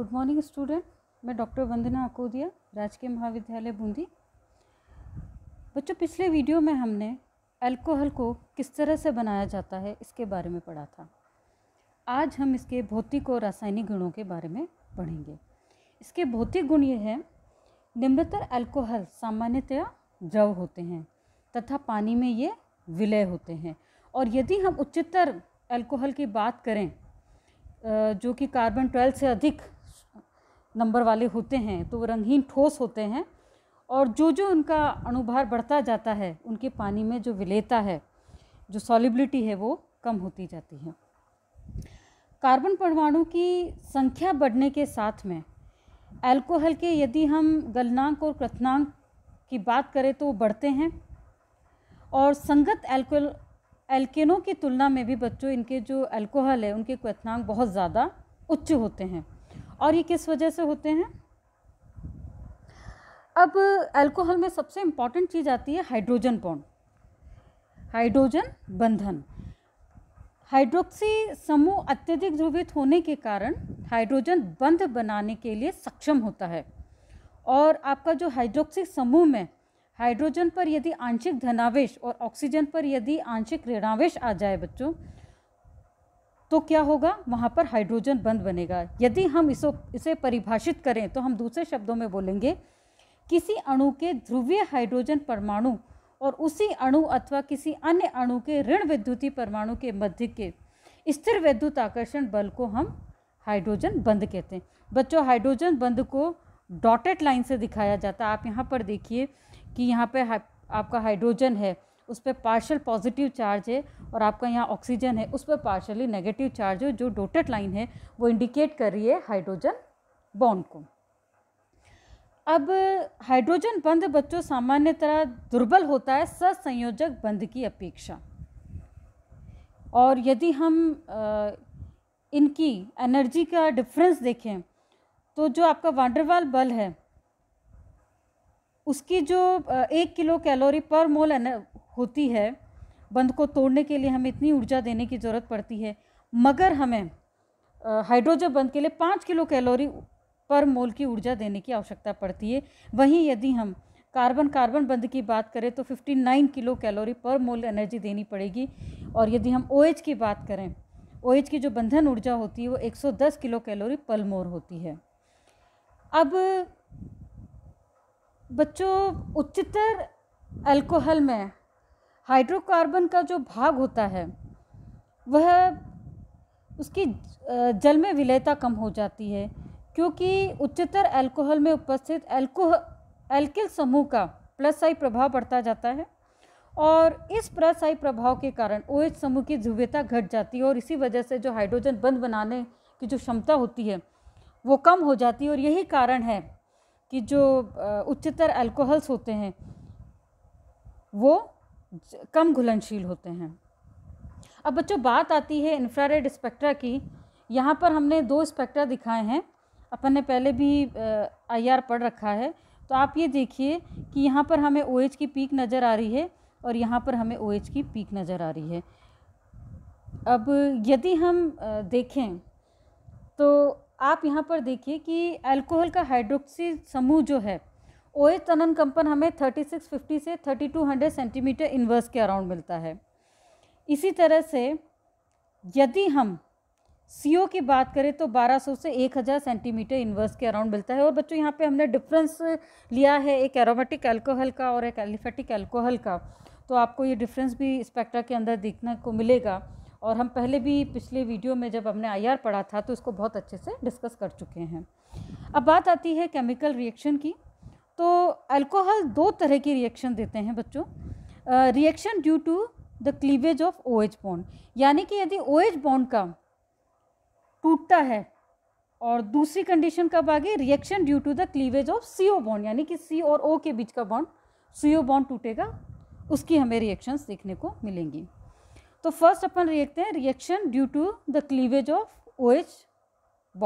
good morning student मैं doctor Vandana Akodiya राजकीय महाविद्यालय बूंदी बच्चों पिछले वीडियो में हमने अल्कोहल को किस तरह से बनाया जाता है इसके बारे में पढ़ा था आज हम इसके भौतिक और रासायनिक गुणों के बारे में पढ़ेंगे इसके भौतिक गुण ये हैं निम्नतर अल्कोहल सामान्यतया द्रव होते हैं तथा पानी में ये विलय होते हैं और यदि हम उच्चतर अल्कोहल की बात करें जो कि कार्बन ट्वेल्व से अधिक नंबर वाले होते हैं तो वो रंगहीन ठोस होते हैं और जो जो उनका अणुभार बढ़ता जाता है उनके पानी में जो विलेता है जो सॉलिबिलिटी है वो कम होती जाती है कार्बन परमाणु की संख्या बढ़ने के साथ में अल्कोहल के यदि हम गलनांक और कृतनांक की बात करें तो वो बढ़ते हैं और संगत एल्कोहल एल्केनों की तुलना में भी बच्चों इनके जो अल्कोहल है उनके क्वथनांक बहुत ज़्यादा उच्च होते हैं और ये किस वजह से होते हैं अब अल्कोहल में सबसे इम्पॉर्टेंट चीज़ आती है हाइड्रोजन बॉन्ड हाइड्रोजन बंधन हाइड्रोक्सी समूह अत्यधिक ध्रुवित होने के कारण हाइड्रोजन बंध बनाने के लिए सक्षम होता है और आपका जो हाइड्रोक्सी समूह में हाइड्रोजन पर यदि आंशिक धनावेश और ऑक्सीजन पर यदि आंशिक ऋणावेश आ जाए बच्चों तो क्या होगा वहाँ पर हाइड्रोजन बंद बनेगा यदि हम इसो इसे परिभाषित करें तो हम दूसरे शब्दों में बोलेंगे किसी अणु के ध्रुवीय हाइड्रोजन परमाणु और उसी अणु अथवा किसी अन्य अणु के ऋण विद्युतीय परमाणु के मध्य के स्थिर विद्युत आकर्षण बल को हम हाइड्रोजन बंद कहते हैं बच्चों हाइड्रोजन बंद को डॉटेड लाइन से दिखाया जाता है आप यहाँ पर देखिए कि यहाँ पर हाँ, आपका हाइड्रोजन है उस पर पार्शल पॉजिटिव चार्ज है और आपका यहाँ ऑक्सीजन है उस पर पार्शली नेगेटिव चार्ज जो डोटेड लाइन है वो इंडिकेट कर रही है हाइड्रोजन बॉन्ड को अब हाइड्रोजन बंध बच्चों सामान्यतः दुर्बल होता है ससंयोजक बंध की अपेक्षा और यदि हम इनकी एनर्जी का डिफरेंस देखें तो जो आपका वांडरवाल बल है उसकी जो एक किलो कैलोरी पर मोल होती है बंद को तोड़ने के लिए हमें इतनी ऊर्जा देने की ज़रूरत पड़ती है मगर हमें हाइड्रोजन बंद के लिए पाँच किलो कैलोरी पर मोल की ऊर्जा देने की आवश्यकता पड़ती है वहीं यदि हम कार्बन कार्बन बंद की बात करें तो 59 किलो कैलोरी पर मोल एनर्जी देनी पड़ेगी और यदि हम ओ OH की बात करें ओ OH की जो बंधन ऊर्जा होती है वो 110 किलो कैलोरी पर मोल होती है अब बच्चों उच्चतर अल्कोहल में हाइड्रोकार्बन का जो भाग होता है वह उसकी जल में विलयता कम हो जाती है क्योंकि उच्चतर अल्कोहल में उपस्थित एल्कोह एल्किल समूह का प्लस आई प्रभाव बढ़ता जाता है और इस प्लस आई प्रभाव के कारण ओ OH समूह की ध्रुव्यता घट जाती है और इसी वजह से जो हाइड्रोजन बंद बनाने की जो क्षमता होती है वो कम हो जाती है और यही कारण है कि जो उच्चतर अल्कोहल्स होते हैं वो कम घुलनशील होते हैं अब बच्चों बात आती है इंफ्रारेड स्पेक्ट्रा की यहाँ पर हमने दो स्पेक्ट्रा दिखाए हैं अपन ने पहले भी आर पढ़ रखा है तो आप ये देखिए कि यहाँ पर हमें ओ OH की पीक नज़र आ रही है और यहाँ पर हमें ओ OH की पीक नज़र आ रही है अब यदि हम देखें तो आप यहाँ पर देखिए कि अल्कोहल का हाइड्रोक्सी समूह जो है ओ एच तनन कंपन हमें 3650 से 3200 सेंटीमीटर इन्वर्स के अराउंड मिलता है इसी तरह से यदि हम सी की बात करें तो 1200 से 1000 सेंटीमीटर इन्वर्स के अराउंड मिलता है और बच्चों यहाँ पे हमने डिफरेंस लिया है एक एरोमेटिक अल्कोहल का और एक एलिफेटिक अल्कोहल का तो आपको ये डिफरेंस भी स्पेक्ट्रा के अंदर देखने को मिलेगा और हम पहले भी पिछले वीडियो में जब हमने आईआर पढ़ा था तो इसको बहुत अच्छे से डिस्कस कर चुके हैं अब बात आती है केमिकल रिएक्शन की तो अल्कोहल दो तरह की रिएक्शन देते हैं बच्चों reaction due to the cleavage of O H bond यानी कि यदि ओ एच बॉन्ड का टूटता है और दूसरी कंडीशन कब आ गई reaction due to the cleavage of C O bond यानी कि सी और ओ के बीच का बॉन्ड सी ओ बॉन्ड टूटेगा उसकी हमें रिएक्शंस देखने को मिलेंगी तो फर्स्ट अपन देखते हैं reaction due to the cleavage of O H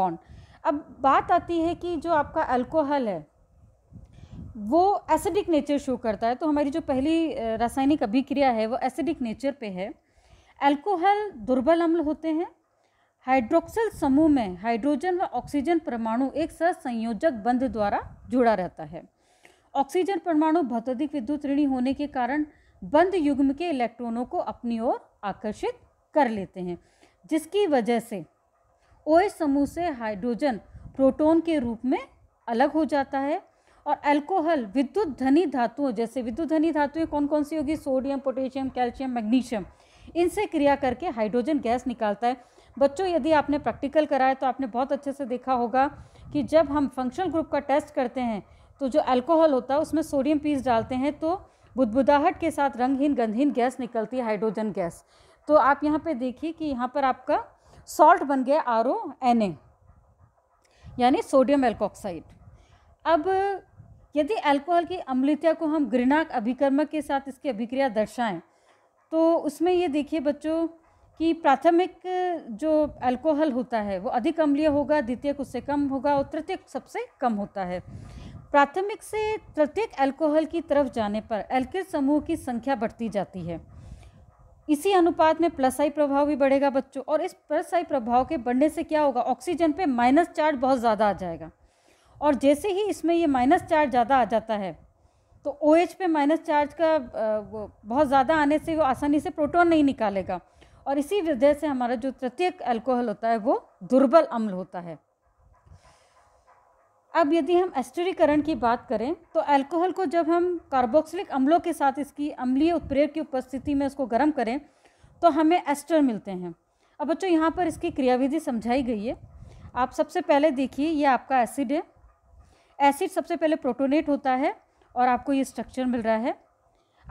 bond अब बात आती है कि जो आपका अल्कोहल है वो एसिडिक नेचर शो करता है तो हमारी जो पहली रासायनिक अभिक्रिया है वो एसिडिक नेचर पे है अल्कोहल दुर्बल अम्ल होते हैं हाइड्रोक्सिल समूह में हाइड्रोजन व ऑक्सीजन परमाणु एक सह संयोजक बंध द्वारा जुड़ा रहता है ऑक्सीजन परमाणु भौतिक विद्युत ऋणी होने के कारण बंद युग्म के इलेक्ट्रॉनों को अपनी ओर आकर्षित कर लेते हैं जिसकी वजह से ओ समूह से हाइड्रोजन प्रोटॉन के रूप में अलग हो जाता है और अल्कोहल विद्युत धनी धातुओं जैसे विद्युत धनी धातुएं कौन कौन सी होगी सोडियम पोटेशियम कैल्शियम मैग्नीशियम इनसे क्रिया करके हाइड्रोजन गैस निकालता है बच्चों यदि आपने प्रैक्टिकल कराया तो आपने बहुत अच्छे से देखा होगा कि जब हम फंक्शनल ग्रुप का टेस्ट करते हैं तो जो अल्कोहल होता है उसमें सोडियम पीस डालते हैं तो बुदबुदाहट के साथ रंगहीन गंधहीन गैस निकलती है हाइड्रोजन गैस तो आप यहाँ पे देखिए कि यहाँ पर आपका सॉल्ट बन गया आर ओ एन ए यानी सोडियम एल्कोक्साइड अब यदि अल्कोहल की अम्लता को हम घृणाक अभिकर्मक के साथ इसकी अभिक्रिया दर्शाएं तो उसमें ये देखिए बच्चों कि प्राथमिक जो अल्कोहल होता है वो अधिक अम्लीय होगा द्वितीयक उससे कम होगा और तृतीयक सबसे कम होता है प्राथमिक से तृतीयक अल्कोहल की तरफ जाने पर एल्किल समूह की संख्या बढ़ती जाती है इसी अनुपात में प्लस आई प्रभाव भी बढ़ेगा बच्चों और इस प्लस आई प्रभाव के बढ़ने से क्या होगा ऑक्सीजन पे माइनस चार्ज बहुत ज़्यादा आ जाएगा और जैसे ही इसमें ये माइनस चार्ज ज़्यादा आ जाता है तो ओ OH पे माइनस चार्ज का बहुत ज़्यादा आने से वो आसानी से प्रोटॉन नहीं निकालेगा और इसी वजह से हमारा जो तृतीयक अल्कोहल होता है वो दुर्बल अम्ल होता है अब यदि हम एस्टरीकरण की बात करें तो अल्कोहल को जब हम कार्बोक्सिलिक अम्लों के साथ इसकी अम्लीय उत्प्रेर की उपस्थिति में उसको गर्म करें तो हमें एस्टर मिलते हैं अब बच्चों यहाँ पर इसकी क्रियाविधि समझाई गई है आप सबसे पहले देखिए ये आपका एसिड है एसिड सबसे पहले प्रोटोनेट होता है और आपको ये स्ट्रक्चर मिल रहा है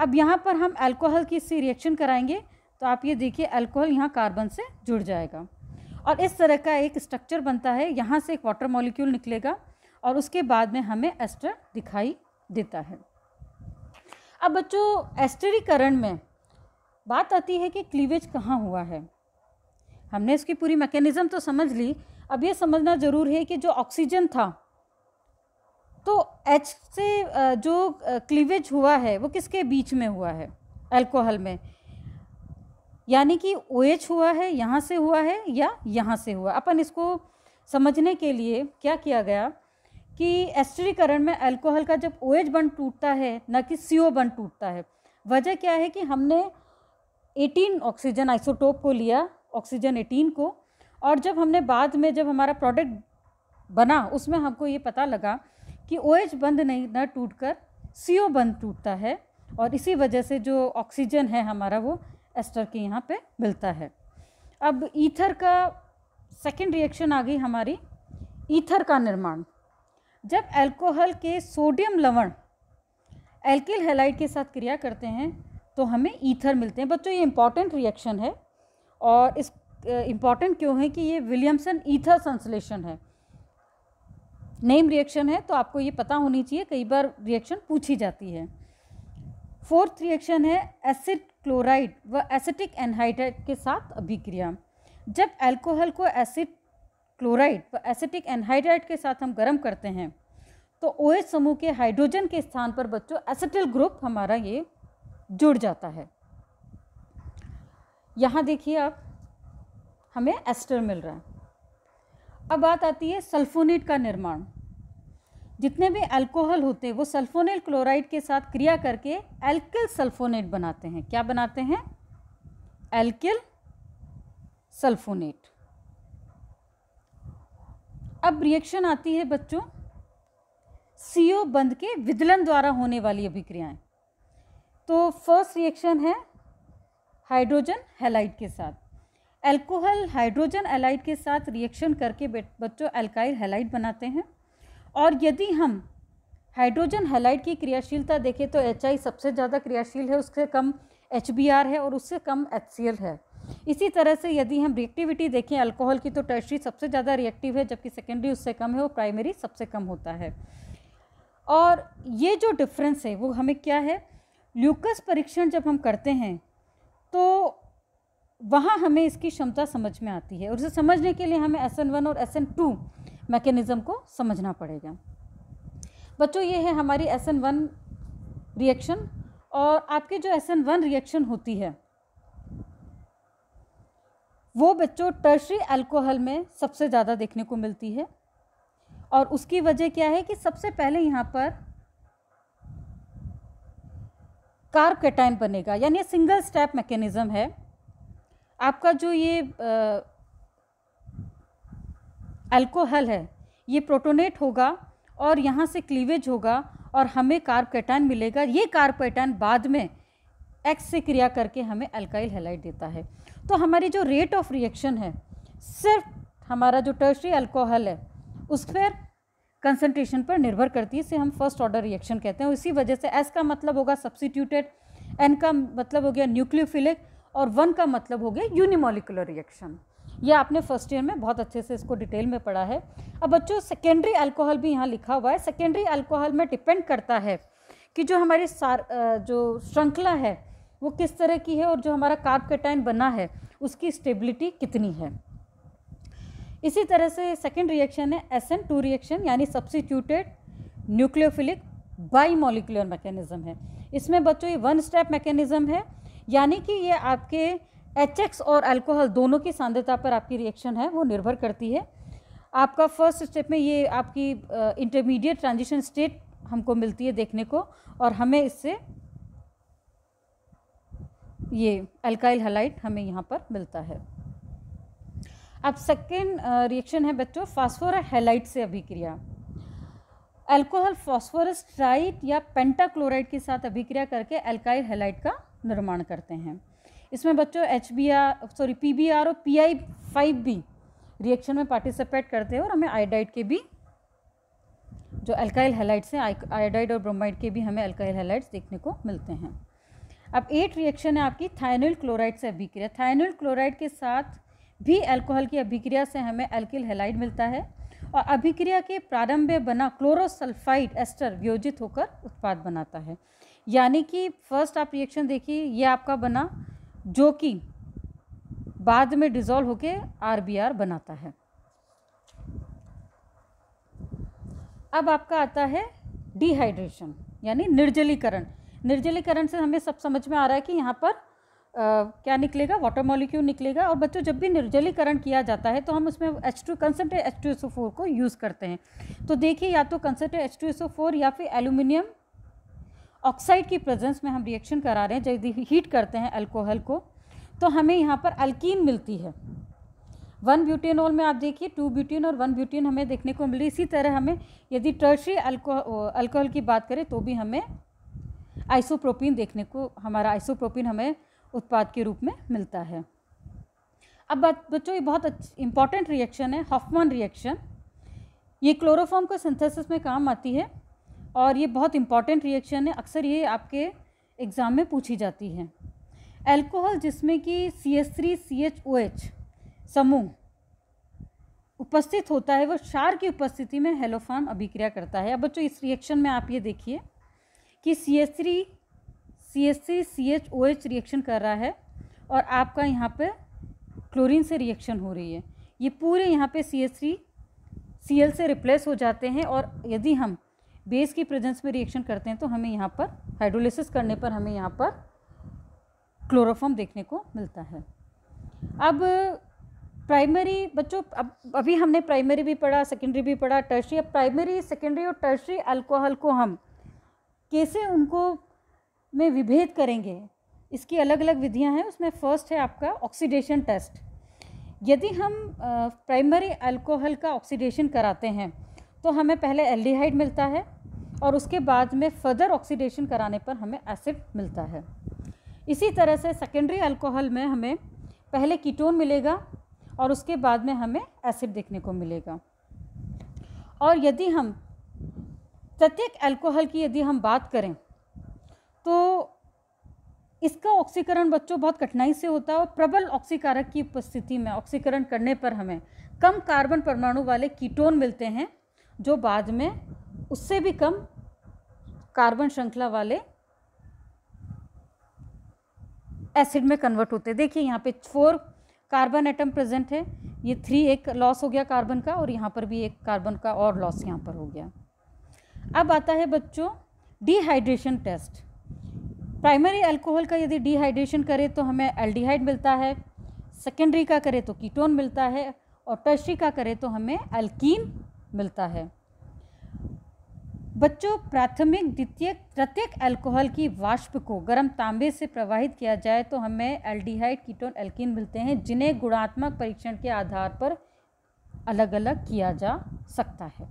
अब यहाँ पर हम अल्कोहल की इससे रिएक्शन कराएंगे तो आप ये देखिए अल्कोहल यहाँ कार्बन से जुड़ जाएगा और इस तरह का एक स्ट्रक्चर बनता है यहाँ से एक वाटर मॉलिक्यूल निकलेगा और उसके बाद में हमें एस्टर दिखाई देता है अब बच्चों एस्टरीकरण में बात आती है कि क्लीवेज कहाँ हुआ है हमने इसकी पूरी मैकेनिज़्म तो समझ ली अब ये समझना ज़रूर है कि जो ऑक्सीजन था तो एच से जो क्लीवेज हुआ है वो किसके बीच में हुआ है अल्कोहल में यानी कि ओ OH हुआ है यहाँ से हुआ है या यहाँ से हुआ अपन इसको समझने के लिए क्या किया गया कि एस्टरीकरण में अल्कोहल का जब ओ OH बन टूटता है ना कि सी ओ बन टूटता है वजह क्या है कि हमने 18 ऑक्सीजन आइसोटोप को लिया ऑक्सीजन 18 को और जब हमने बाद में जब हमारा प्रोडक्ट बना उसमें हमको ये पता लगा कि ओ OH बंद नहीं ना टूट कर सी ओ बंद टूटता है और इसी वजह से जो ऑक्सीजन है हमारा वो एस्टर के यहाँ पे मिलता है अब ईथर का सेकेंड रिएक्शन आ गई हमारी ईथर का निर्माण जब एल्कोहल के सोडियम लवण एल्किल हेलाइड के साथ क्रिया करते हैं तो हमें ईथर मिलते हैं बच्चों ये इम्पॉर्टेंट रिएक्शन है और इस इम्पॉर्टेंट क्यों है कि ये विलियमसन ईथर संश्लेषण है नेम रिएक्शन है तो आपको ये पता होनी चाहिए कई बार रिएक्शन पूछी जाती है फोर्थ रिएक्शन है एसिड क्लोराइड व एसिटिक एनहाइड्राइड के साथ अभिक्रिया जब अल्कोहल को एसिड क्लोराइड व एसिटिक एनहाइड्राइड के साथ हम गर्म करते हैं तो ओ OH समूह के हाइड्रोजन के स्थान पर बच्चों एसिटिल ग्रुप हमारा ये जुड़ जाता है यहाँ देखिए आप हमें एस्टर मिल रहा है अब बात आती है सल्फोनेट का निर्माण जितने भी अल्कोहल होते हैं वो सल्फोनेल क्लोराइड के साथ क्रिया करके एल्किल सल्फोनेट बनाते हैं क्या बनाते हैं एल्किल सल्फोनेट अब रिएक्शन आती है बच्चों सीओ बंद के विदलन द्वारा होने वाली अभिक्रियाएं तो फर्स्ट रिएक्शन है हाइड्रोजन हेलाइट के साथ एल्कोहल हाइड्रोजन एलाइड के साथ रिएक्शन करके बच्चों एल्काइल हेलाइट बनाते हैं और यदि हम हाइड्रोजन हेलाइट की क्रियाशीलता देखें तो एच सबसे ज़्यादा क्रियाशील है उससे कम एच है और उससे कम एच है इसी तरह से यदि हम रिएक्टिविटी देखें अल्कोहल की तो टर्शरी सबसे ज़्यादा रिएक्टिव है जबकि सेकेंडरी उससे कम है और प्राइमरी सबसे कम होता है और ये जो डिफरेंस है वो हमें क्या है ल्यूकस परीक्षण जब हम करते हैं तो वहाँ हमें इसकी क्षमता समझ में आती है और इसे समझने के लिए हमें एस एन वन और एस एन टू मैकेनिज़्म को समझना पड़ेगा बच्चों ये है हमारी एस एन वन रिएक्शन और आपके जो एस एन वन रिएक्शन होती है वो बच्चों टर्शरी अल्कोहल में सबसे ज़्यादा देखने को मिलती है और उसकी वजह क्या है कि सबसे पहले यहाँ पर कार्ब कैटाइन बनेगा यानी सिंगल स्टेप मैकेनिज़्म है आपका जो ये आ, अल्कोहल है ये प्रोटोनेट होगा और यहाँ से क्लीवेज होगा और हमें कैटाइन मिलेगा ये कैटाइन बाद में एक्स से क्रिया करके हमें अल्काइल हेलाइट देता है तो हमारी जो रेट ऑफ रिएक्शन है सिर्फ हमारा जो टर्शरी अल्कोहल है उस पर कंसनट्रेशन पर निर्भर करती है इसे हम फर्स्ट ऑर्डर रिएक्शन कहते हैं इसी वजह से एस का मतलब होगा सब्सिट्यूटेड एन का मतलब हो गया न्यूक्लियोफिलिक और वन का मतलब हो गया यूनिमोलिकुलर रिएक्शन ये आपने फर्स्ट ईयर में बहुत अच्छे से इसको डिटेल में पढ़ा है अब बच्चों सेकेंडरी अल्कोहल भी यहाँ लिखा हुआ है सेकेंडरी अल्कोहल में डिपेंड करता है कि जो हमारी सार जो श्रृंखला है वो किस तरह की है और जो हमारा कार्ब कैटाइन बना है उसकी स्टेबिलिटी कितनी है इसी तरह से सेकेंड रिएक्शन है एस एन टू रिएक्शन यानी substituted nucleophilic bimolecular mechanism है इसमें बच्चों ये वन स्टेप मैकेनिज्म है यानी कि ये आपके एच और अल्कोहल दोनों की सांद्रता पर आपकी रिएक्शन है वो निर्भर करती है आपका फर्स्ट स्टेप में ये आपकी इंटरमीडिएट ट्रांजिशन स्टेट हमको मिलती है देखने को और हमें इससे ये अल्काइल हलाइट हमें यहाँ पर मिलता है अब सेकेंड रिएक्शन है बच्चों फॉस्फोर हेलाइट से अभिक्रिया अल्कोहल फॉस्फोरस ट्राइट या पेंटाक्लोराइड के साथ अभिक्रिया करके अल्काइल हेलाइट का निर्माण करते हैं इसमें बच्चों H B R sorry P B R और पी आई फाइव भी रिएक्शन में पार्टिसिपेट करते हैं और हमें आयोडाइड के भी जो अल्काइल हेलाइट्स हैं आयोडाइड और ब्रोमाइड के भी हमें अल्काइल हेलाइट्स देखने को मिलते हैं अब एट रिएक्शन है आपकी थायनल क्लोराइड से अभिक्रिया थायनल क्लोराइड के साथ भी अल्कोहल की अभिक्रिया से हमें अल्किल हेलाइड मिलता है और अभिक्रिया के प्रारंभ में बना क्लोरोसल्फाइड एस्टर वियोजित होकर उत्पाद बनाता है यानी कि फर्स्ट आप रिएक्शन देखिए ये आपका बना जो कि बाद में डिज़ोल्व होके आर बनाता है अब आपका आता है डिहाइड्रेशन यानी निर्जलीकरण निर्जलीकरण से हमें सब समझ में आ रहा है कि यहाँ पर आ, क्या निकलेगा वाटर मॉलिक्यूल निकलेगा और बच्चों जब भी निर्जलीकरण किया जाता है तो हम उसमें H two concentrate H two S O four को यूज़ करते हैं तो देखिए या तो concentrate H two S O four या फिर एल्यूमिनियम ऑक्साइड की प्रेजेंस में हम रिएक्शन करा रहे हैं यदि हीट करते हैं अल्कोहल को तो हमें यहाँ पर अल्कीन मिलती है वन ब्यूटेनोल में आप देखिए टू ब्यूटीन और वन ब्यूटीन हमें देखने को मिली इसी तरह हमें यदि टर्शी अल्कोहल की बात करें तो भी हमें आइसोप्रोपीन देखने को हमारा आइसोप्रोपीन हमें उत्पाद के रूप में मिलता है अब बात बच्चों ये बहुत इंपॉर्टेंट रिएक्शन है हॉफमन रिएक्शन ये क्लोरोफॉर्म को सिंथेसिस में काम आती है और ये बहुत इंपॉर्टेंट रिएक्शन है अक्सर ये आपके एग्ज़ाम में पूछी जाती है एल्कोहल जिसमें कि C S three C H O H समूह उपस्थित होता है वो क्षार की उपस्थिति में हेलोफाम अभिक्रिया करता है अब बच्चों इस रिएक्शन में आप ये देखिए कि C S three C S three C H O H reaction कर रहा है और आपका यहाँ पे क्लोरीन से रिएक्शन हो रही है ये पूरे यहाँ पे C S three C L से रिप्लेस हो जाते हैं और यदि हम बेस की प्रेजेंस में रिएक्शन करते हैं तो हमें यहाँ पर हाइड्रोलिसिस करने पर हमें यहाँ पर क्लोरोफॉर्म देखने को मिलता है अब प्राइमरी बच्चों अब अभी हमने प्राइमरी भी पढ़ा सेकेंडरी भी पढ़ा टर्सरी अब प्राइमरी सेकेंडरी और टर्सरी अल्कोहल को हम कैसे उनको में विभेद करेंगे इसकी अलग अलग विधियां हैं उसमें फर्स्ट है आपका ऑक्सीडेशन टेस्ट यदि हम प्राइमरी अल्कोहल का ऑक्सीडेशन कराते हैं तो हमें पहले एल्डिहाइड मिलता है और उसके बाद में फर्दर ऑक्सीडेशन कराने पर हमें एसिड मिलता है इसी तरह से सेकेंडरी अल्कोहल में हमें पहले कीटोन मिलेगा और उसके बाद में हमें एसिड देखने को मिलेगा और यदि हम प्रत्येक अल्कोहल की यदि हम बात करें तो इसका ऑक्सीकरण बच्चों बहुत कठिनाई से होता है और प्रबल ऑक्सीकारक की उपस्थिति में ऑक्सीकरण करने पर हमें कम कार्बन परमाणु वाले कीटोन मिलते हैं जो बाद में उससे भी कम कार्बन श्रृंखला वाले एसिड में कन्वर्ट होते हैं देखिए यहाँ पे फोर कार्बन एटम प्रेजेंट है ये थ्री एक लॉस हो गया कार्बन का और यहाँ पर भी एक कार्बन का और लॉस यहाँ पर हो गया अब आता है बच्चों डिहाइड्रेशन टेस्ट प्राइमरी अल्कोहल का यदि डिहाइड्रेशन करें तो हमें एल्डिहाइड मिलता है सेकेंडरी का करें तो कीटोन मिलता है और टर्शरी का करें तो हमें एल्कीन मिलता है बच्चों प्राथमिक द्वितीय तृतीयक अल्कोहल की वाष्प को गर्म तांबे से प्रवाहित किया जाए तो हमें एल्डिहाइड कीटोन एल्किन मिलते हैं जिन्हें गुणात्मक परीक्षण के आधार पर अलग अलग किया जा सकता है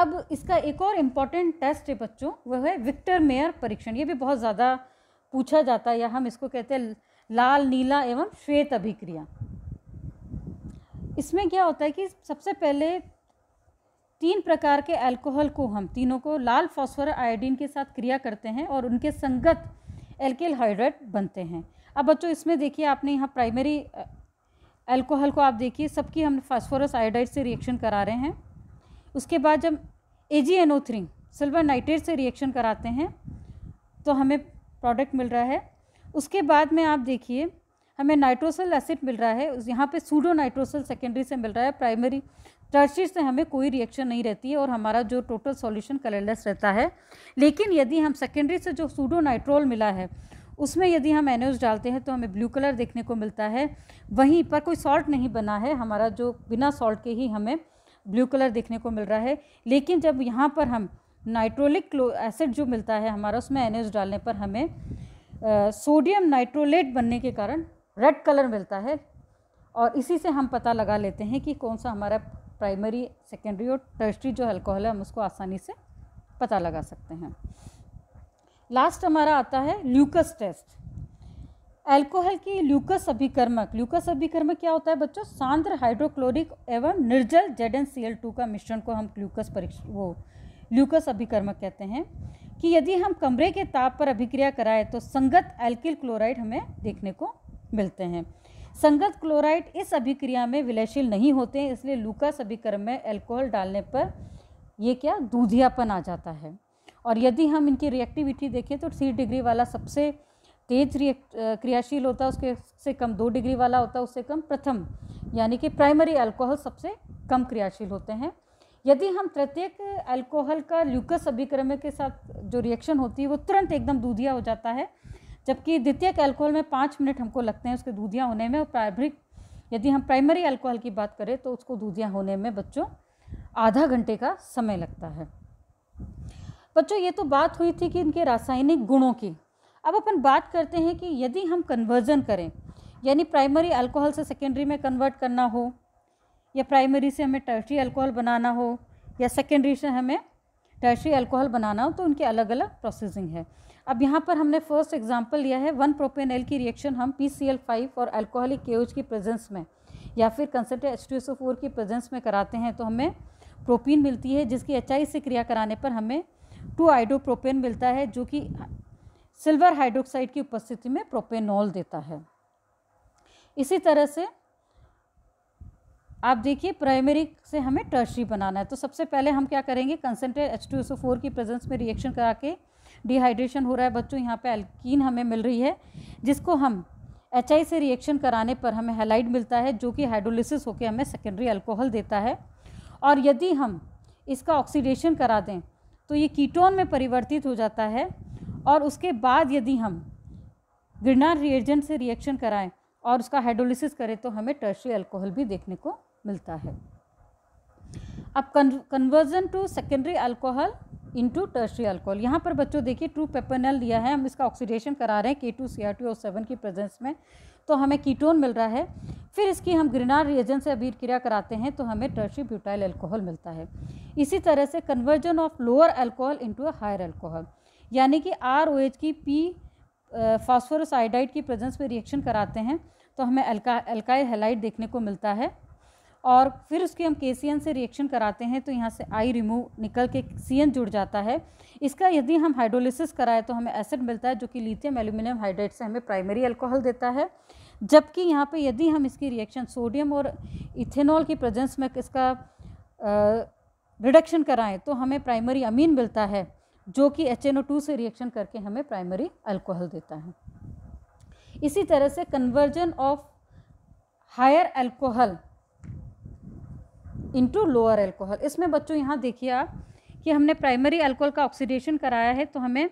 अब इसका एक और इम्पॉर्टेंट टेस्ट है बच्चों वह है विक्टर मेयर परीक्षण ये भी बहुत ज़्यादा पूछा जाता है या हम इसको कहते हैं लाल नीला एवं श्वेत अभिक्रिया इसमें क्या होता है कि सबसे पहले तीन प्रकार के अल्कोहल को हम तीनों को लाल फॉस्फोर आयोडीन के साथ क्रिया करते हैं और उनके संगत एल्केल हाइड्रेट बनते हैं अब बच्चों इसमें देखिए आपने यहाँ प्राइमरी अल्कोहल को आप देखिए सबकी हम फॉस्फोरस आयोडाइड से रिएक्शन करा रहे हैं उसके बाद जब A G N O three silver nitrate से रिएक्शन कराते हैं तो हमें प्रोडक्ट मिल रहा है उसके बाद में आप देखिए हमें नाइट्रोसल एसिड मिल रहा है यहाँ पे सूडो नाइट्रोसल सेकेंडरी से मिल रहा है प्राइमरी टर्शी से हमें कोई रिएक्शन नहीं रहती है और हमारा जो टोटल सॉल्यूशन कलरलेस रहता है लेकिन यदि हम सेकेंडरी से जो सूडो नाइट्रोल मिला है उसमें यदि हम एनोज डालते हैं तो हमें ब्लू कलर देखने को मिलता है वहीं पर कोई सॉल्ट नहीं बना है हमारा जो बिना सॉल्ट के ही हमें ब्लू कलर देखने को मिल रहा है लेकिन जब यहाँ पर हम नाइट्रोलिक क्लो एसिड जो मिलता है हमारा उसमें एनोज डालने पर हमें सोडियम नाइट्रोलेट बनने के कारण रेड कलर मिलता है और इसी से हम पता लगा लेते हैं कि कौन सा हमारा प्राइमरी सेकेंडरी और टर्सरी जो अल्कोहल है हम उसको आसानी से पता लगा सकते हैं लास्ट हमारा आता है ल्यूकस टेस्ट एल्कोहल की ल्यूकस अभिकर्मक ल्यूकस अभिकर्मक क्या होता है बच्चों सांद्र हाइड्रोक्लोरिक एवं निर्जल Z N C L two का मिश्रण को हम ल्यूकस परीक्ष वो ल्यूकस अभिकर्मक कहते हैं कि यदि हम कमरे के ताप पर अभिक्रिया कराएं तो संगत एल्किल क्लोराइड हमें देखने को मिलते हैं संगत क्लोराइड इस अभिक्रिया में विलयशील नहीं होते हैं इसलिए लूकस अभिक्रम में अल्कोहल डालने पर ये क्या दूधियापन आ जाता है और यदि हम इनकी रिएक्टिविटी देखें तो थ्री डिग्री वाला सबसे तेज रिएक्ट क्रियाशील होता है उसके से कम दो डिग्री वाला होता है उससे कम प्रथम यानी कि प्राइमरी अल्कोहल सबसे कम क्रियाशील होते हैं यदि हम प्रत्येक अल्कोहल का ल्यूकस अभिक्रम के साथ जो रिएक्शन होती है वो तुरंत एकदम दूधिया हो जाता है जबकि द्वितीय अल्कोहल में पाँच मिनट हमको लगते हैं उसके दूधियाँ होने में और प्राइमरिक यदि हम प्राइमरी अल्कोहल की बात करें तो उसको दूधियाँ होने में बच्चों आधा घंटे का समय लगता है बच्चों ये तो बात हुई थी कि इनके रासायनिक गुणों की अब अपन बात करते हैं कि यदि हम कन्वर्जन करें यानी प्राइमरी अल्कोहल से सेकेंडरी में कन्वर्ट करना हो या प्राइमरी से हमें टर्शरी अल्कोहल बनाना हो या सेकेंडरी से हमें टर्शरी अल्कोहल बनाना हो तो उनकी अलग अलग प्रोसेसिंग है अब यहाँ पर हमने फर्स्ट एग्जांपल लिया है वन प्रोपेन एल की रिएक्शन हम पी सी एल फाइव और अल्कोहलिक केओज की प्रेजेंस में या फिर concentrate H two S O four की प्रेजेंस में कराते हैं तो हमें प्रोपीन मिलती है जिसकी एच से क्रिया कराने पर हमें टू आइडोप्रोपेन मिलता है जो कि सिल्वर हाइड्रोक्साइड की उपस्थिति में प्रोपेनॉल देता है इसी तरह से आप देखिए प्राइमरी से हमें टर्शरी बनाना है तो सबसे पहले हम क्या करेंगे concentrate H two S O four की प्रेजेंस में रिएक्शन करा के डिहाइड्रेशन हो रहा है बच्चों यहाँ पे एल्कीन हमें मिल रही है जिसको हम एच से रिएक्शन कराने पर हमें हेलाइड मिलता है जो कि हाइड्रोलिसिस होकर हमें सेकेंडरी अल्कोहल देता है और यदि हम इसका ऑक्सीडेशन करा दें तो ये कीटोन में परिवर्तित हो जाता है और उसके बाद यदि हम गिरना रिएजेंट से रिएक्शन कराएं और उसका हाइड्रोलिसिस करें तो हमें टर्शरी अल्कोहल भी देखने को मिलता है अब conversion to secondary alcohol into tertiary alcohol यहाँ पर बच्चों देखिए टू पेपरनल दिया है हम इसका ऑक्सीडेशन करा रहे हैं K two C R two O seven की प्रेजेंस में तो हमें कीटोन मिल रहा है फिर इसकी हम ग्रिनार रिएजन से अभी क्रिया कराते हैं तो हमें टर्शी ब्यूटाइल अल्कोहल मिलता है इसी तरह से conversion of lower alcohol into a higher alcohol यानी कि आर ओ एच की पी फॉस्फोरस आइडाइड की प्रेजेंस में रिएक्शन कराते हैं तो हमें अल्का अल्काइल हेलाइट देखने को मिलता है और फिर उसकी हम के से रिएक्शन कराते हैं तो यहाँ से आई रिमूव निकल के सी जुड़ जाता है इसका यदि हम हाइड्रोलिसिस कराएं तो हमें एसिड मिलता है जो कि लिथियम एल्यूमिनियम हाइड्रेट से हमें प्राइमरी अल्कोहल देता है जबकि यहाँ पे यदि हम इसकी रिएक्शन सोडियम और इथेनॉल की प्रेजेंस में इसका रिडक्शन कराएं तो हमें प्राइमरी अमीन मिलता है जो कि एच से रिएक्शन करके हमें प्राइमरी अल्कोहल देता है इसी तरह से conversion of higher alcohol into lower alcohol इसमें बच्चों यहाँ देखिए आप कि हमने प्राइमरी अल्कोहल का ऑक्सीडेशन कराया है तो हमें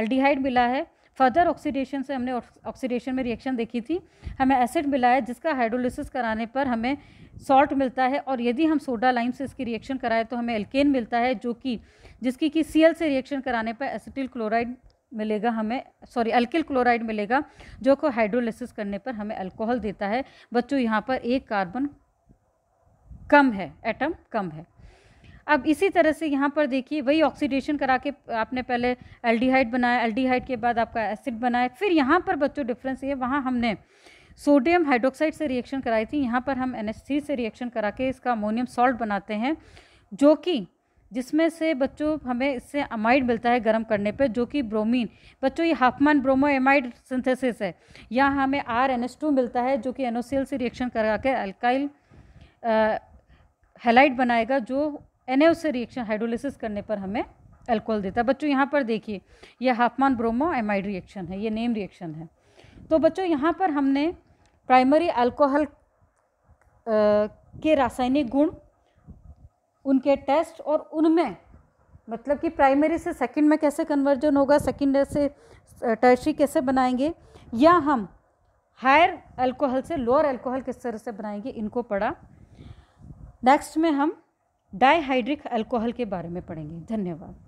एल्डिहाइड मिला है फर्दर ऑक्सीडेशन से हमने ऑक्सीडेशन में रिएक्शन देखी थी हमें एसिड मिला है जिसका हाइड्रोलिसिस कराने पर हमें सॉल्ट मिलता है और यदि हम सोडा लाइम से इसकी रिएक्शन कराएं तो हमें एल्केन मिलता है जो कि जिसकी कि सी से रिएक्शन कराने पर एसिटिल क्लोराइड मिलेगा हमें सॉरी अल्किल क्लोराइड मिलेगा जो को हाइड्रोलिसिस करने पर हमें अल्कोहल देता है बच्चों यहाँ पर एक कार्बन कम है एटम कम है अब इसी तरह से यहाँ पर देखिए वही ऑक्सीडेशन करा के आपने पहले एल्डिहाइड बनाया एल्डिहाइड के बाद आपका एसिड बनाया फिर यहाँ पर बच्चों डिफरेंस ये वहाँ हमने सोडियम हाइड्रोक्साइड से रिएक्शन कराई थी यहाँ पर हम एन से रिएक्शन करा के इसका अमोनियम सॉल्ट बनाते हैं जो कि जिसमें से बच्चों हमें इससे अमाइड मिलता है गर्म करने पर जो कि ब्रोमीन बच्चों ये हाफमान ब्रोमो एमाइड सिंथेसिस है यहाँ हमें आर एन एस टू मिलता है जो कि एनोसीएल से रिएक्शन करा के अल्काइल हेलाइट बनाएगा जो एन से रिएक्शन हाइड्रोलिसिस करने पर हमें एल्कोहल देता है बच्चों यहाँ पर देखिए यह हाफमान ब्रोमो एमाइड रिएक्शन है ये नेम रिएक्शन है तो बच्चों यहाँ पर हमने प्राइमरी अल्कोहल के रासायनिक गुण उनके टेस्ट और उनमें मतलब कि प्राइमरी से सेकंड में कैसे कन्वर्जन होगा सेकंड से टर्शरी कैसे बनाएंगे या हम हायर अल्कोहल से लोअर अल्कोहल किस तरह से बनाएंगे इनको पढ़ा नेक्स्ट में हम डाईहाइड्रिक अल्कोहल के बारे में पढ़ेंगे धन्यवाद